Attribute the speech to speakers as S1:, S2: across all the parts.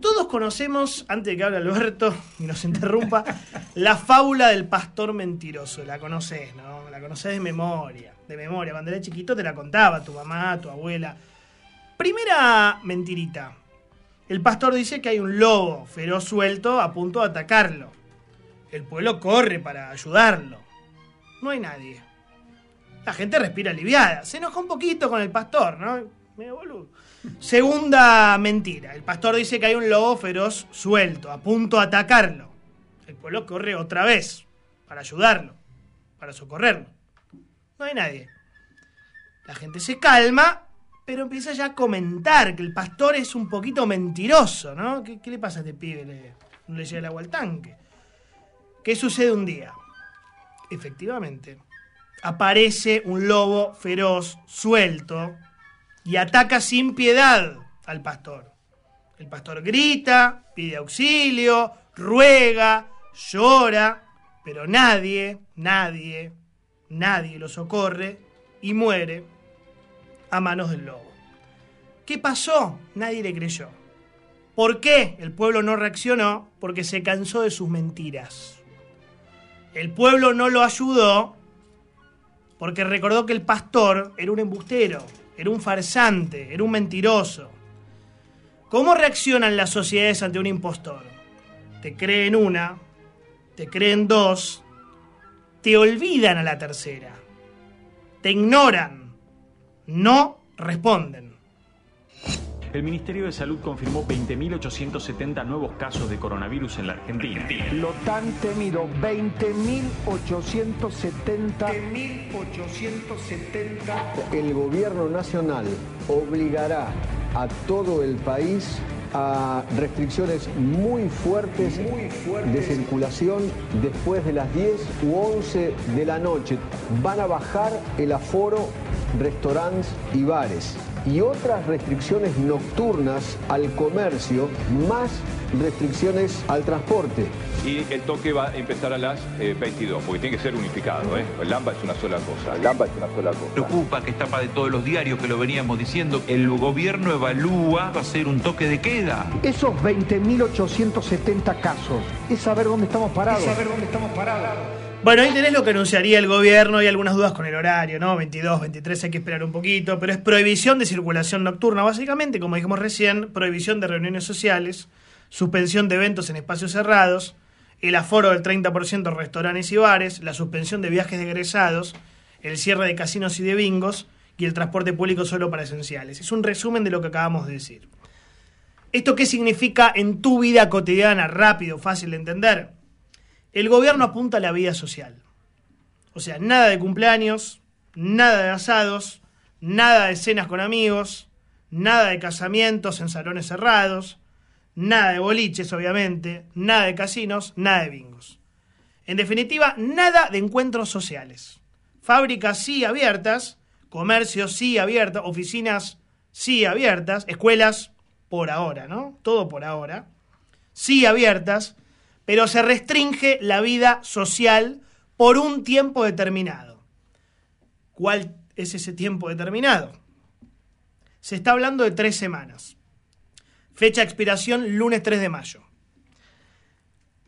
S1: Todos conocemos, antes de que hable Alberto y nos interrumpa, la fábula del pastor mentiroso. La conoces, ¿no? La conoces de memoria. De memoria. Cuando era chiquito te la contaba tu mamá, tu abuela. Primera mentirita. El pastor dice que hay un lobo feroz suelto a punto de atacarlo. El pueblo corre para ayudarlo. No hay nadie. La gente respira aliviada. Se enoja un poquito con el pastor, ¿no? Segunda mentira. El pastor dice que hay un lobo feroz suelto, a punto de atacarlo. El pueblo corre otra vez para ayudarlo, para socorrerlo. No hay nadie. La gente se calma, pero empieza ya a comentar que el pastor es un poquito mentiroso, ¿no? ¿Qué, le pasa a este pibe? no le llega el agua al tanque. ¿Qué sucede un día? Efectivamente, aparece un lobo feroz suelto y ataca sin piedad al pastor. El pastor grita, pide auxilio, ruega, llora, pero nadie, nadie, nadie lo socorre y muere a manos del lobo. ¿Qué pasó? Nadie le creyó. ¿Por qué el pueblo no reaccionó? Porque se cansó de sus mentiras. El pueblo no lo ayudó porque recordó que el pastor era un embustero, era un farsante, era un mentiroso. ¿Cómo reaccionan las sociedades ante un impostor? Te creen una, te creen dos, te olvidan a la tercera, te ignoran, no responden el Ministerio de Salud confirmó 20.870 nuevos casos de coronavirus en la Argentina. Lo tan temido, 20.870. 20.870. El gobierno nacional obligará a todo el país a restricciones muy fuertes, muy fuertes, de circulación después de las 10 u 11 de la noche. Van a bajar el aforo, restaurantes y bares y otras restricciones nocturnas al comercio, más restricciones al transporte. Y el toque va a empezar a las 22, eh, porque tiene que ser unificado. ¿eh? El AMBA es una sola cosa. El AMBA es una sola cosa. Preocupa que está para de todos los diarios que lo veníamos diciendo. El gobierno evalúa, va a ser un toque de queda. Esos 20.870 casos, es saber dónde estamos parados. Es saber dónde estamos parados. Bueno, ahí tenés lo que anunciaría el gobierno y algunas dudas con el horario, ¿no? 22, 23, hay que esperar un poquito, pero es prohibición de circulación nocturna, básicamente, como dijimos recién, prohibición de reuniones sociales, suspensión de eventos en espacios cerrados, el aforo del 30% restaurantes y bares, la suspensión de viajes de egresados, el cierre de casinos y de bingos y el transporte público solo para esenciales. Es un resumen de lo que acabamos de decir. ¿Esto qué significa en tu vida cotidiana, rápido, fácil de entender? El gobierno apunta a la vida social. O sea, nada de cumpleaños, nada de asados, nada de cenas con amigos, nada de casamientos en salones cerrados, nada de boliches, obviamente, nada de casinos, nada de bingos. En definitiva, nada de encuentros sociales. Fábricas sí abiertas, comercios sí abiertos, oficinas sí abiertas, escuelas por ahora, ¿no? Todo por ahora. Sí abiertas, pero se restringe la vida social por un tiempo determinado. ¿Cuál es ese tiempo determinado? Se está hablando de tres semanas. Fecha de expiración lunes 3 de mayo.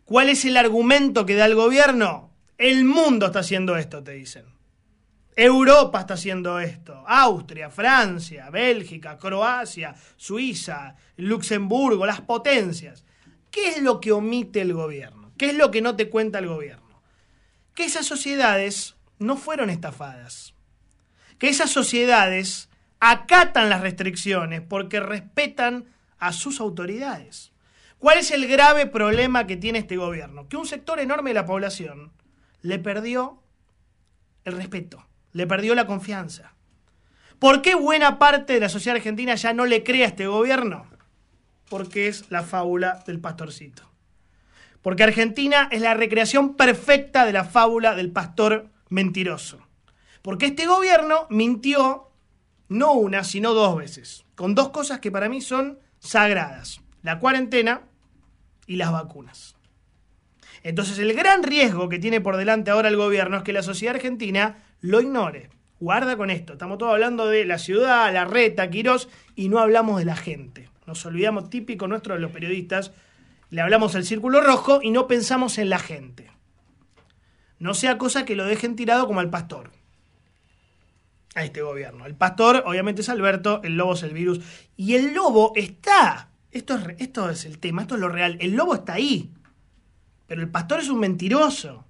S1: ¿Cuál es el argumento que da el gobierno? El mundo está haciendo esto, te dicen. Europa está haciendo esto. Austria, Francia, Bélgica, Croacia, Suiza, Luxemburgo, las potencias. ¿Qué es lo que omite el gobierno? ¿Qué es lo que no te cuenta el gobierno? Que esas sociedades no fueron estafadas. Que esas sociedades acatan las restricciones porque respetan a sus autoridades. ¿Cuál es el grave problema que tiene este gobierno? Que un sector enorme de la población le perdió el respeto, le perdió la confianza. ¿Por qué buena parte de la sociedad argentina ya no le cree a este gobierno? porque es la fábula del pastorcito. Porque Argentina es la recreación perfecta de la fábula del pastor mentiroso. Porque este gobierno mintió no una, sino dos veces, con dos cosas que para mí son sagradas, la cuarentena y las vacunas. Entonces el gran riesgo que tiene por delante ahora el gobierno es que la sociedad argentina lo ignore. Guarda con esto, estamos todos hablando de la ciudad, la reta, Quirós, y no hablamos de la gente. Nos olvidamos típico nuestro de los periodistas, le hablamos al círculo rojo y no pensamos en la gente. No sea cosa que lo dejen tirado como al pastor. A este gobierno. El pastor, obviamente, es Alberto, el lobo es el virus. Y el lobo está. Esto es, esto es el tema, esto es lo real. El lobo está ahí. Pero el pastor es un mentiroso.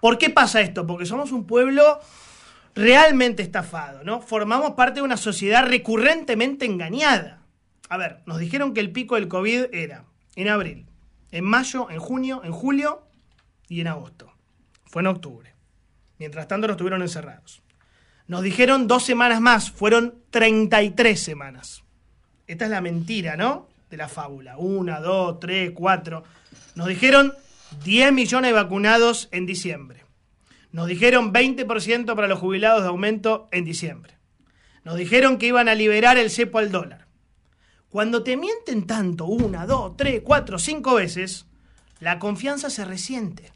S1: ¿Por qué pasa esto? Porque somos un pueblo realmente estafado, ¿no? Formamos parte de una sociedad recurrentemente engañada a ver, nos dijeron que el pico del COVID era en abril, en mayo, en junio, en julio y en agosto. Fue en octubre. Mientras tanto nos tuvieron encerrados. Nos dijeron dos semanas más, fueron 33 semanas. Esta es la mentira, ¿no? De la fábula. Una, dos, tres, cuatro. Nos dijeron 10 millones de vacunados en diciembre. Nos dijeron 20% para los jubilados de aumento en diciembre. Nos dijeron que iban a liberar el cepo al dólar. Cuando te mienten tanto, una, dos, tres, cuatro, cinco veces, la confianza se resiente.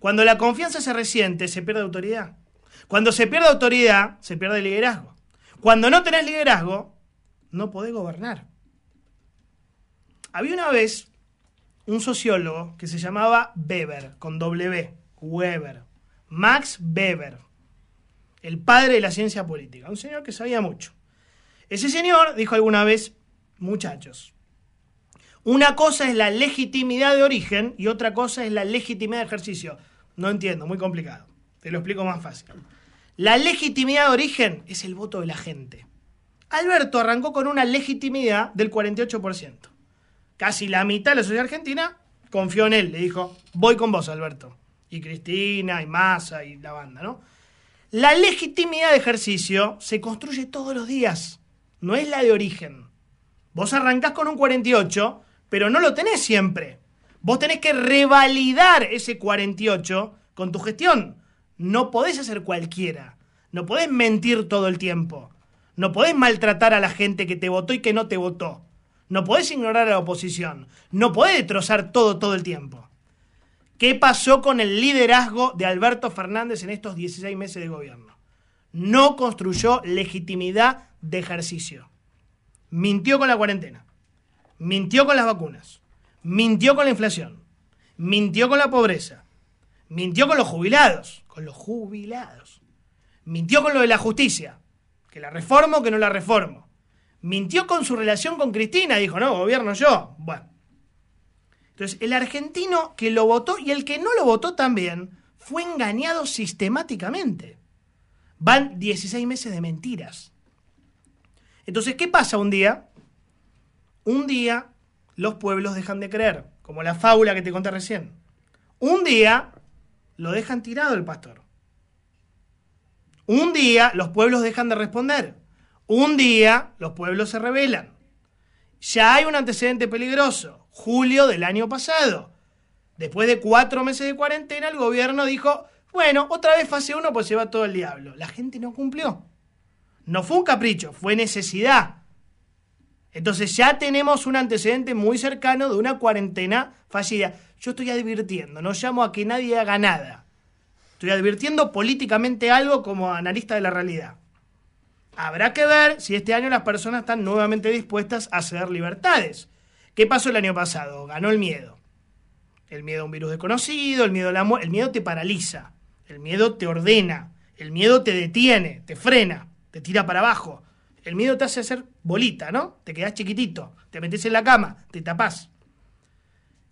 S1: Cuando la confianza se resiente, se pierde autoridad. Cuando se pierde autoridad, se pierde liderazgo. Cuando no tenés liderazgo, no podés gobernar. Había una vez un sociólogo que se llamaba Weber, con W, Weber, Max Weber, el padre de la ciencia política, un señor que sabía mucho. Ese señor dijo alguna vez, muchachos, una cosa es la legitimidad de origen y otra cosa es la legitimidad de ejercicio. No entiendo, muy complicado. Te lo explico más fácil. La legitimidad de origen es el voto de la gente. Alberto arrancó con una legitimidad del 48%. Casi la mitad de la sociedad argentina confió en él, le dijo, voy con vos, Alberto. Y Cristina, y Massa, y la banda, ¿no? La legitimidad de ejercicio se construye todos los días, no es la de origen. Vos arrancás con un 48, pero no lo tenés siempre. Vos tenés que revalidar ese 48 con tu gestión. No podés hacer cualquiera. No podés mentir todo el tiempo. No podés maltratar a la gente que te votó y que no te votó. No podés ignorar a la oposición. No podés trozar todo todo el tiempo. ¿Qué pasó con el liderazgo de Alberto Fernández en estos 16 meses de gobierno? No construyó legitimidad de ejercicio mintió con la cuarentena, mintió con las vacunas, mintió con la inflación, mintió con la pobreza, mintió con los jubilados, con los jubilados, mintió con lo de la justicia, que la reformo o que no la reformo, mintió con su relación con Cristina, dijo, no, gobierno yo. Bueno. Entonces, el argentino que lo votó y el que no lo votó también fue engañado sistemáticamente. Van 16 meses de mentiras. Entonces, ¿qué pasa un día? Un día los pueblos dejan de creer, como la fábula que te conté recién. Un día lo dejan tirado el pastor. Un día los pueblos dejan de responder. Un día los pueblos se rebelan. Ya hay un antecedente peligroso. Julio del año pasado. Después de cuatro meses de cuarentena, el gobierno dijo, bueno, otra vez fase uno pues lleva todo el diablo. La gente no cumplió. No fue un capricho, fue necesidad. Entonces ya tenemos un antecedente muy cercano de una cuarentena fallida. Yo estoy advirtiendo, no llamo a que nadie haga nada. Estoy advirtiendo políticamente algo como analista de la realidad. Habrá que ver si este año las personas están nuevamente dispuestas a ceder libertades. ¿Qué pasó el año pasado? Ganó el miedo. El miedo a un virus desconocido, el miedo a la El miedo te paraliza, el miedo te ordena, el miedo te detiene, te frena te tira para abajo. El miedo te hace hacer bolita, ¿no? Te quedás chiquitito, te metes en la cama, te tapás.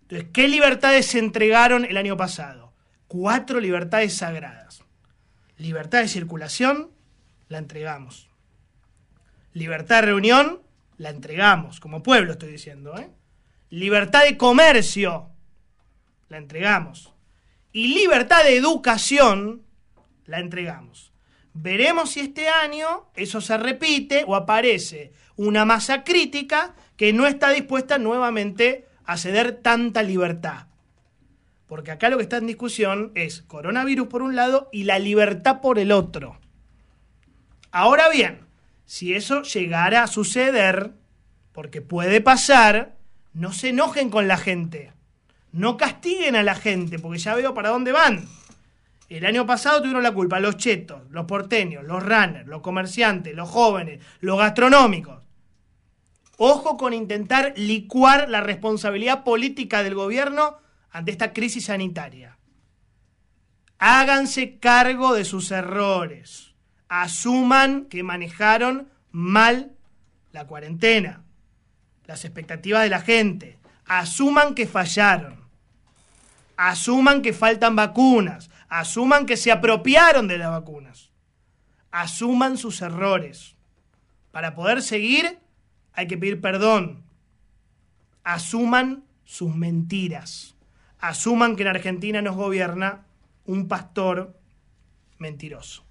S1: Entonces, ¿qué libertades se entregaron el año pasado? Cuatro libertades sagradas. Libertad de circulación, la entregamos. Libertad de reunión, la entregamos, como pueblo estoy diciendo. ¿eh? Libertad de comercio, la entregamos. Y libertad de educación, la entregamos. Veremos si este año eso se repite o aparece una masa crítica que no está dispuesta nuevamente a ceder tanta libertad. Porque acá lo que está en discusión es coronavirus por un lado y la libertad por el otro. Ahora bien, si eso llegara a suceder, porque puede pasar, no se enojen con la gente. No castiguen a la gente, porque ya veo para dónde van. El año pasado tuvieron la culpa los chetos, los porteños, los runners, los comerciantes, los jóvenes, los gastronómicos. Ojo con intentar licuar la responsabilidad política del gobierno ante esta crisis sanitaria. Háganse cargo de sus errores. Asuman que manejaron mal la cuarentena, las expectativas de la gente. Asuman que fallaron. Asuman que faltan vacunas Asuman que se apropiaron de las vacunas. Asuman sus errores. Para poder seguir hay que pedir perdón. Asuman sus mentiras. Asuman que en Argentina nos gobierna un pastor mentiroso.